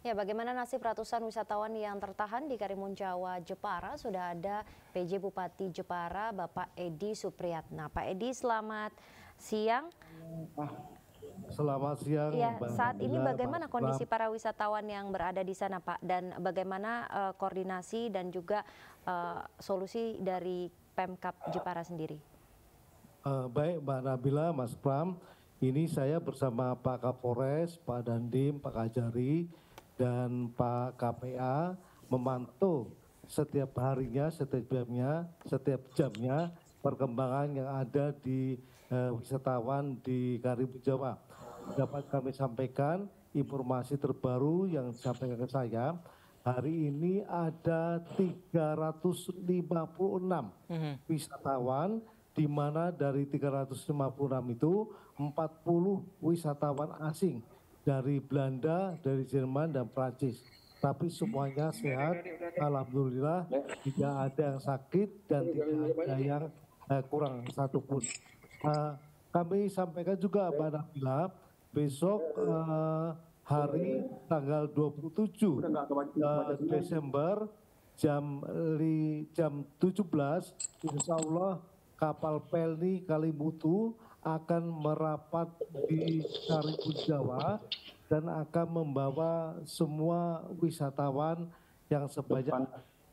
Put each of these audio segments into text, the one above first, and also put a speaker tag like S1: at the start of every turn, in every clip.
S1: Ya, bagaimana nasib ratusan wisatawan yang tertahan di Karimun Jawa, Jepara? Sudah ada PJ Bupati Jepara, Bapak Edi Supriyatna. Pak Edi, selamat siang. Ah, selamat siang. Ya, saat ini bagaimana Pak kondisi para wisatawan yang berada di sana, Pak? Dan bagaimana uh, koordinasi dan juga uh, solusi dari Pemkap Jepara sendiri? Uh, baik, Mbak Nabila, Mas Pram. Ini saya bersama Pak Kapolres, Pak Dandim, Pak Kajari, dan Pak KPA memantau setiap harinya, setiap jamnya, setiap jamnya perkembangan yang ada di eh, wisatawan di Karimun Jawa. Dapat kami sampaikan informasi terbaru yang disampaikan ke saya. Hari ini ada 356 mhm. wisatawan di mana dari 356 itu 40 wisatawan asing dari Belanda, dari Jerman dan Prancis. Tapi semuanya sehat, alhamdulillah tidak ada yang sakit dan tidak ada yang eh, kurang satupun. Nah, kami sampaikan juga kepada Bila besok eh, hari tanggal 27 eh, Desember jam li, jam 17 insya Allah kapal Pelni Kalimutu akan merapat di Karimun Jawa dan akan membawa semua wisatawan yang sebanyak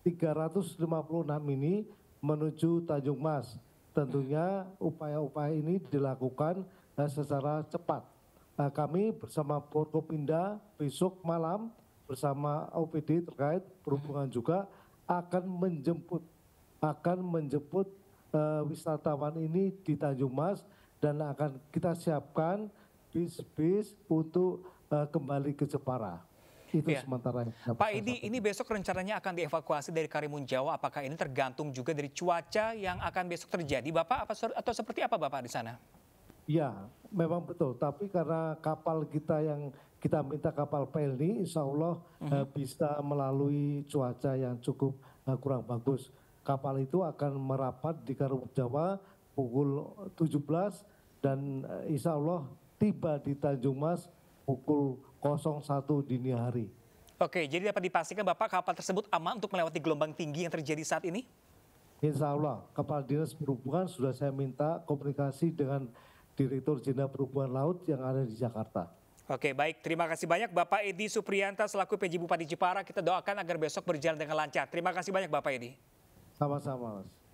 S1: 356 ini menuju Tanjung Mas. Tentunya upaya-upaya ini dilakukan eh, secara cepat. Eh, kami bersama Porkopinda besok malam bersama OPD terkait perhubungan juga akan menjemput akan menjemput eh, wisatawan ini di Tanjung Mas dan akan kita siapkan bis-bis untuk uh, kembali ke Jepara. Itu ya. sementara. Pak,
S2: ini ini besok rencananya akan dievakuasi dari Karimun Jawa. Apakah ini tergantung juga dari cuaca yang akan besok terjadi, Bapak? Apa atau seperti apa, Bapak di sana?
S1: Ya, memang betul. Tapi karena kapal kita yang kita minta kapal Pelni, insya Allah mm -hmm. uh, bisa melalui cuaca yang cukup uh, kurang bagus. Kapal itu akan merapat di Karimun Jawa pukul 17 dan eh, insya Allah tiba di Tanjung Mas pukul 01 dini hari.
S2: Oke, jadi dapat dipastikan Bapak kapal tersebut aman untuk melewati gelombang tinggi yang terjadi saat ini?
S1: Insya Allah, Kepala Dinas Perhubungan sudah saya minta komunikasi dengan Direktur Jenderal Perhubungan Laut yang ada di Jakarta.
S2: Oke, baik. Terima kasih banyak Bapak Edi Supriyanta selaku PJ Bupati Jepara. Kita doakan agar besok berjalan dengan lancar. Terima kasih banyak Bapak Edi.
S1: Sama-sama,